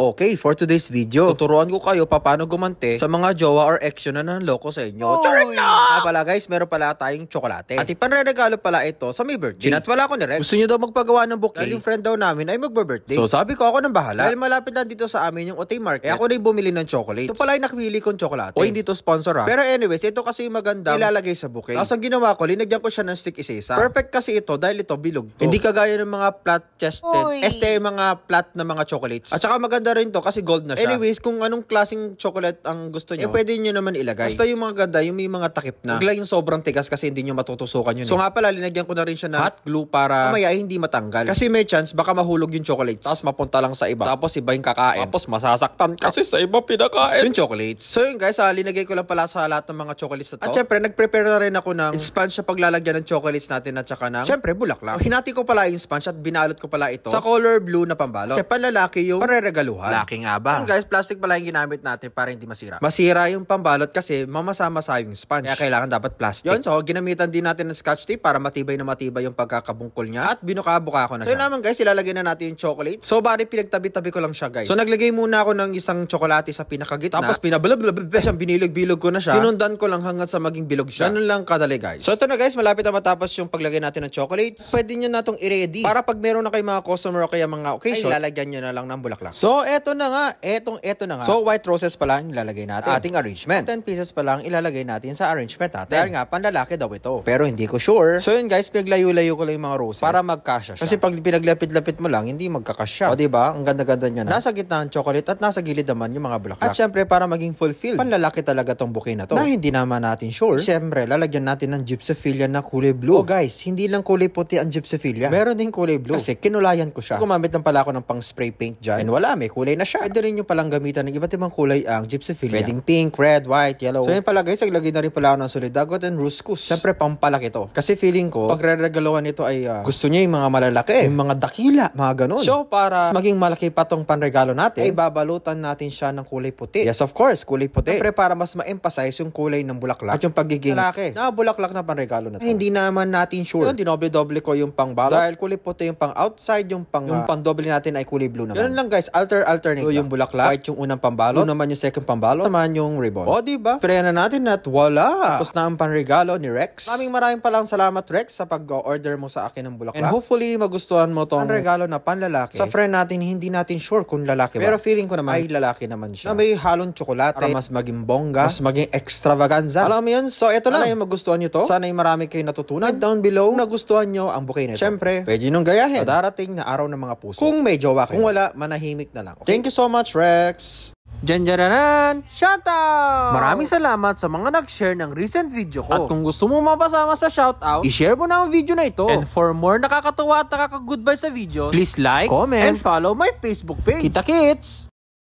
Okay, for today's video, tuturuan ko kayo paano gumante sa mga jowa or action na nanloko sa inyo. Oh, Charot na! Ah, pala guys, meron pala tayong tsokolate. At ipanregalo pala ito sa may birthday. Ginatwala ko ni Rex. Gusto niyo daw magpagawa ng bouquet? Dahil yung friend daw namin ay magbe-birthday. So sabi ko ako nang bahala. Dahil malapit lang dito sa amin yung Otay Market, eh, ako na yung bumili ng chocolates. Ito pala yung nakawili kong tsokolate. O hindi to sponsor ha. Ah. Pero anyways, ito kasi yung maganda ilalagay sa bouquet. Tapos ang ginawa ko, linagyan ko siya ng stick isa-isa. Perfect kasi ito dahil ito bilog to. Hindi kagaya ng mga flat chested. Este mga flat na mga chocolates. At saka maganda maganda rin to kasi gold na siya. Anyways, kung anong klaseng chocolate ang gusto niyo, eh, pwede niyo naman ilagay. Basta yung mga ganda, yung may mga takip na. Huwag lang yung sobrang tigas kasi hindi niyo matutusukan yun. So eh. nga pala, linagyan ko na rin siya ng hot glue para mamaya eh, hindi matanggal. Kasi may chance baka mahulog yung chocolates. Tapos mapunta lang sa iba. Tapos iba yung kakain. Tapos masasaktan kasi sa iba pinakain. Yung chocolates. So yun guys, ah, linagay ko lang pala sa lahat ng mga chocolates na to. At syempre, nagprepare na rin ako ng sponge sa paglalagyan ng chocolates natin at saka ng, syempre, bulaklak. Hinati ko pala yung sponge at binalot ko pala ito sa color blue na pambalot. Kasi panlalaki yung pareregaluhan katawan. Laki nga ba? guys, plastic pala yung ginamit natin para hindi masira. Masira yung pambalot kasi mamasa-masa yung sponge. Kaya kailangan dapat plastic. Yun, so ginamitan din natin ng scotch tape para matibay na matibay yung pagkakabungkol niya at binuka-buka ko na so, siya. So naman guys, ilalagay na natin yung chocolate. So bari pinagtabi-tabi ko lang siya guys. So naglagay muna ako ng isang tsokolate sa pinakagitna. Tapos pinablablab siyang binilog-bilog ko na siya. Sinundan ko lang hanggang sa maging bilog siya. Ganun lang kadali guys. So ito na guys, malapit na matapos yung paglagay natin ng chocolate. Pwede nyo na itong i-ready para pag meron na kayo mga customer o kaya mga occasion, ay lalagyan nyo na lang ng bulaklak. So eto na nga. Etong eto na nga. So, white roses pa lang ilalagay natin. Ah, ating arrangement. 10 pieces pa lang ilalagay natin sa arrangement natin. Dahil nga, panlalaki daw ito. Pero hindi ko sure. So, yun guys, pinaglayo-layo ko lang yung mga roses para magkasya siya. Kasi pag pinaglapit-lapit mo lang, hindi magkakasya. O, ba? Diba? Ang ganda-ganda niya na. Nasa gitna ang chocolate at nasa gilid naman yung mga bulaklak. At syempre, para maging fulfilled, panlalaki talaga tong bouquet na to. Na hindi naman natin sure. Syempre, lalagyan natin ng gypsophilia na kulay blue. Oh, guys, hindi lang kulay puti ang gypsophilia. Meron din kulay blue. Kasi kinulayan ko siya. Gumamit lang pala ako ng pang spray paint dyan. And wala, may kulay kulay na siya. Pwede rin nyo palang gamitan ng iba't ibang kulay ang gypsophilia. Pwedeng pink, red, white, yellow. So yun pala guys, naglagay na rin pala ako ng solidagot and ruscus. Siyempre pampalaki to. Kasi feeling ko, pag regalawan ito ay uh, gusto niya yung mga malalaki. Yung mga dakila, mga ganun. So para maging malaki pa tong panregalo natin, ay babalutan natin siya ng kulay puti. Yes, of course, kulay puti. Siyempre para mas ma-emphasize yung kulay ng bulaklak at yung pagiging lalaki. Na bulaklak na panregalo na to. Ay, hindi naman natin sure. Yun, dinoble-doble ko yung pang balot. Dahil kulay puti yung pang outside, yung pang, uh, yung pang doble natin ay kulay blue naman. Ganun lang guys, alter color alternate. So, yung bulaklak, white yung unang pambalot, blue naman yung second pambalot, naman yung ribbon. O, oh, diba? Sprayan na natin at wala. Tapos na ang panregalo ni Rex. Maraming maraming palang salamat, Rex, sa pag-order mo sa akin ng bulaklak. And hopefully, magustuhan mo tong regalo na panlalaki. Sa friend natin, hindi natin sure kung lalaki ba. Pero feeling ko naman, ay lalaki naman siya. Na may halong tsokolate, para mas maging bongga, mas maging extravaganza. Alam mo yun? So, ito lang. Sana yung magustuhan nyo to. Sana yung marami kayo natutunan. down below kung nagustuhan nyo ang bouquet na ito. Siyempre, pwede nung gayahin. Sa darating na araw ng mga puso. Kung may jowa kayo. Kung wala, manahimik na lang lang. Okay? Thank you so much, Rex! Janjararan! Shoutout! Maraming salamat sa mga nag-share ng recent video ko. At kung gusto mo mapasama sa shoutout, i-share mo na ang video na ito. And for more nakakatuwa at nakaka-goodbye sa videos, please like, comment, and follow my Facebook page. Kita kits!